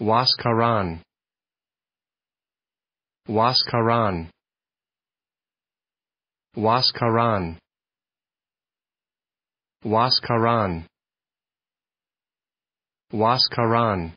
Waskaran Waskaran Waskaran Waskaran Waskaran